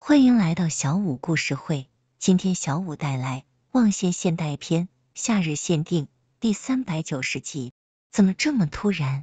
欢迎来到小五故事会，今天小五带来《望羡现代篇·夏日限定》第三百九十集。怎么这么突然？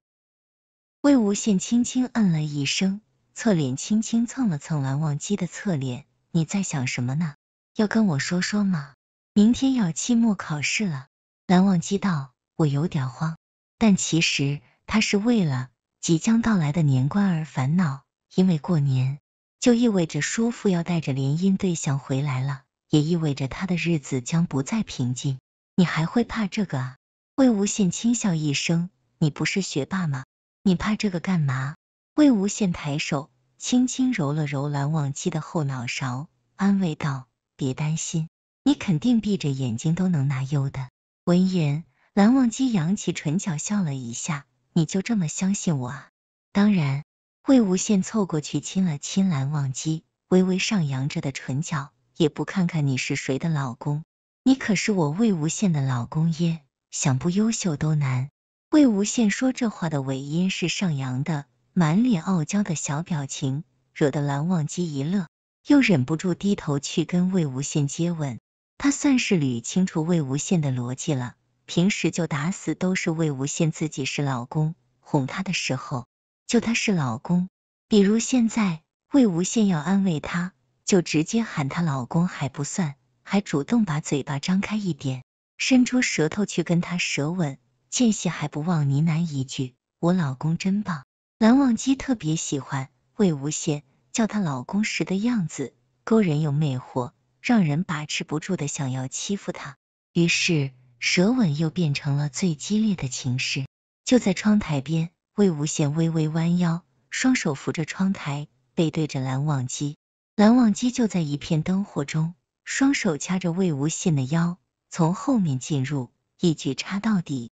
魏无羡轻轻嗯了一声，侧脸轻轻蹭了蹭蓝忘机的侧脸。你在想什么呢？要跟我说说吗？明天要期末考试了。蓝忘机道：“我有点慌，但其实他是为了即将到来的年关而烦恼，因为过年。”就意味着叔父要带着联姻对象回来了，也意味着他的日子将不再平静。你还会怕这个？啊？魏无羡轻笑一声，你不是学霸吗？你怕这个干嘛？魏无羡抬手轻轻揉了揉蓝忘机的后脑勺，安慰道：“别担心，你肯定闭着眼睛都能拿优的。”闻言，蓝忘机扬起唇角笑了一下：“你就这么相信我啊？”“当然。”魏无羡凑过去亲了亲蓝忘机微微上扬着的唇角，也不看看你是谁的老公，你可是我魏无羡的老公耶，想不优秀都难。魏无羡说这话的尾音是上扬的，满脸傲娇的小表情，惹得蓝忘机一乐，又忍不住低头去跟魏无羡接吻。他算是捋清楚魏无羡的逻辑了，平时就打死都是魏无羡自己是老公，哄他的时候。就他是老公，比如现在魏无羡要安慰他，就直接喊他老公还不算，还主动把嘴巴张开一点，伸出舌头去跟他舌吻，间隙还不忘呢喃一句：“我老公真棒。”蓝忘机特别喜欢魏无羡叫他老公时的样子，勾人又魅惑，让人把持不住的想要欺负他。于是舌吻又变成了最激烈的情事，就在窗台边。魏无羡微微弯腰，双手扶着窗台，背对着蓝忘机。蓝忘机就在一片灯火中，双手掐着魏无羡的腰，从后面进入，一举插到底。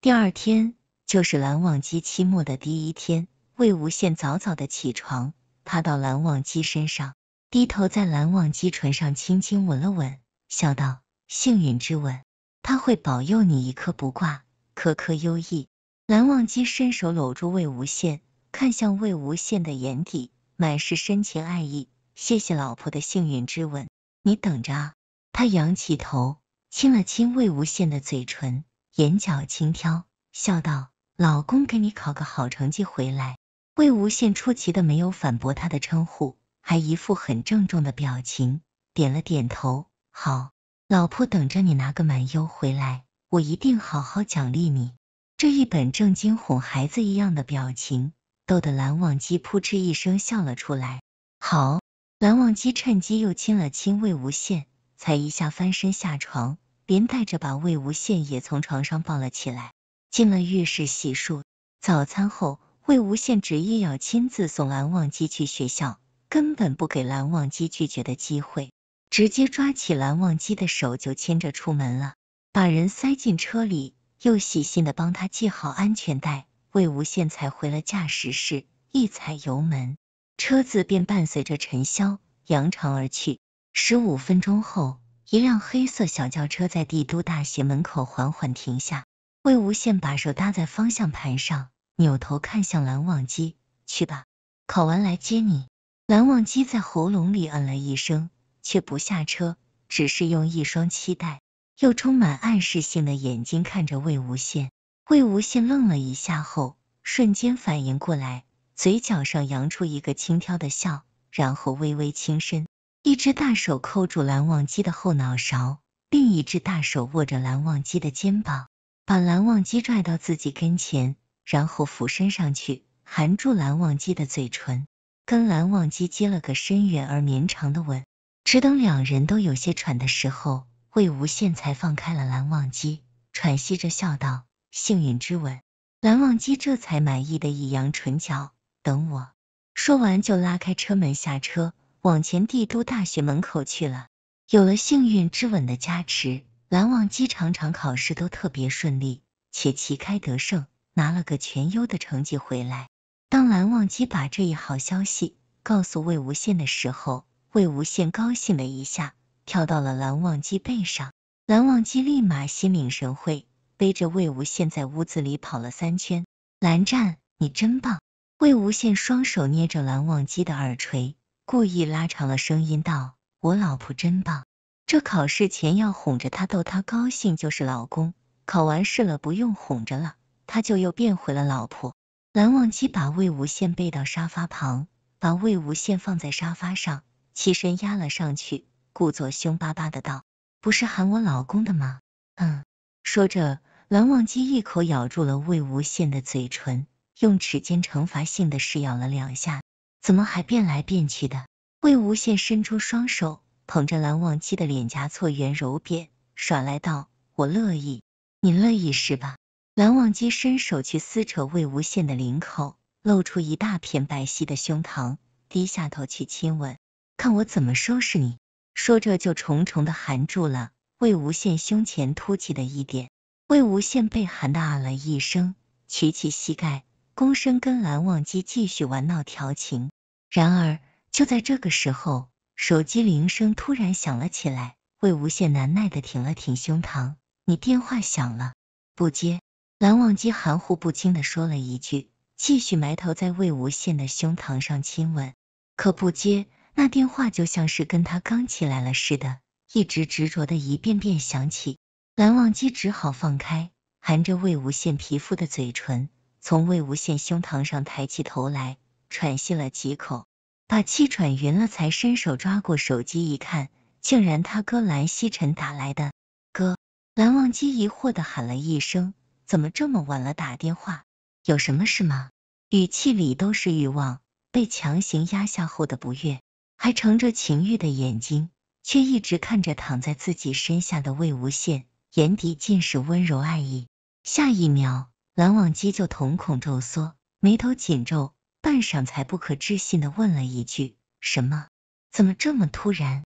第二天就是蓝忘机期末的第一天，魏无羡早早的起床，趴到蓝忘机身上，低头在蓝忘机唇上轻轻吻了吻，笑道：“幸运之吻，他会保佑你，一刻不挂，颗颗优异。”蓝忘机伸手搂住魏无羡，看向魏无羡的眼底满是深情爱意。谢谢老婆的幸运之吻，你等着。啊！他仰起头，亲了亲魏无羡的嘴唇，眼角轻挑，笑道：“老公，给你考个好成绩回来。”魏无羡出奇的没有反驳他的称呼，还一副很郑重的表情，点了点头：“好，老婆，等着你拿个满优回来，我一定好好奖励你。”这一本正经哄孩子一样的表情，逗得蓝忘机扑哧一声笑了出来。好，蓝忘机趁机又亲了亲魏无羡，才一下翻身下床，连带着把魏无羡也从床上抱了起来，进了浴室洗漱。早餐后，魏无羡执意要亲自送蓝忘机去学校，根本不给蓝忘机拒绝的机会，直接抓起蓝忘机的手就牵着出门了，把人塞进车里。又细心的帮他系好安全带，魏无羡才回了驾驶室，一踩油门，车子便伴随着尘嚣扬长而去。十五分钟后，一辆黑色小轿车在帝都大学门口缓缓停下，魏无羡把手搭在方向盘上，扭头看向蓝忘机：“去吧，考完来接你。”蓝忘机在喉咙里嗯了一声，却不下车，只是用一双期待。又充满暗示性的眼睛看着魏无羡，魏无羡愣了一下后，瞬间反应过来，嘴角上扬出一个轻佻的笑，然后微微轻身，一只大手扣住蓝忘机的后脑勺，另一只大手握着蓝忘机的肩膀，把蓝忘机拽到自己跟前，然后俯身上去含住蓝忘机的嘴唇，跟蓝忘机接了个深远而绵长的吻，只等两人都有些喘的时候。魏无羡才放开了蓝忘机，喘息着笑道：“幸运之吻。”蓝忘机这才满意的扬唇角，等我说完就拉开车门下车，往前帝都大学门口去了。有了幸运之吻的加持，蓝忘机常常考试都特别顺利，且旗开得胜，拿了个全优的成绩回来。当蓝忘机把这一好消息告诉魏无羡的时候，魏无羡高兴了一下。跳到了蓝忘机背上，蓝忘机立马心领神会，背着魏无羡在屋子里跑了三圈。蓝湛，你真棒！魏无羡双手捏着蓝忘机的耳垂，故意拉长了声音道：“我老婆真棒！这考试前要哄着她，逗她高兴就是老公，考完试了不用哄着了，他就又变回了老婆。”蓝忘机把魏无羡背到沙发旁，把魏无羡放在沙发上，起身压了上去。故作凶巴巴的道：“不是喊我老公的吗？”嗯，说着，蓝忘机一口咬住了魏无羡的嘴唇，用指尖惩罚性的试咬了两下。怎么还变来变去的？魏无羡伸出双手捧着蓝忘机的脸颊，搓圆揉扁，耍赖道：“我乐意，你乐意是吧？”蓝忘机伸手去撕扯魏无羡的领口，露出一大片白皙的胸膛，低下头去亲吻，看我怎么收拾你。说着就重重的含住了魏无羡胸前凸起的一点，魏无羡被含的啊了一声，曲起膝盖，躬身跟蓝忘机继续玩闹调情。然而就在这个时候，手机铃声突然响了起来，魏无羡难耐的挺了挺胸膛：“你电话响了，不接？”蓝忘机含糊不清的说了一句，继续埋头在魏无羡的胸膛上亲吻，可不接。那电话就像是跟他刚起来了似的，一直执着的一遍遍响起。蓝忘机只好放开含着魏无羡皮肤的嘴唇，从魏无羡胸膛上抬起头来，喘息了几口，把气喘匀了，才伸手抓过手机一看，竟然他哥蓝曦臣打来的。哥，蓝忘机疑惑的喊了一声：“怎么这么晚了打电话？有什么事吗？”语气里都是欲望被强行压下后的不悦。还盛着情欲的眼睛，却一直看着躺在自己身下的魏无羡，眼底尽是温柔爱意。下一秒，蓝忘机就瞳孔骤缩，眉头紧皱，半晌才不可置信地问了一句：“什么？怎么这么突然？”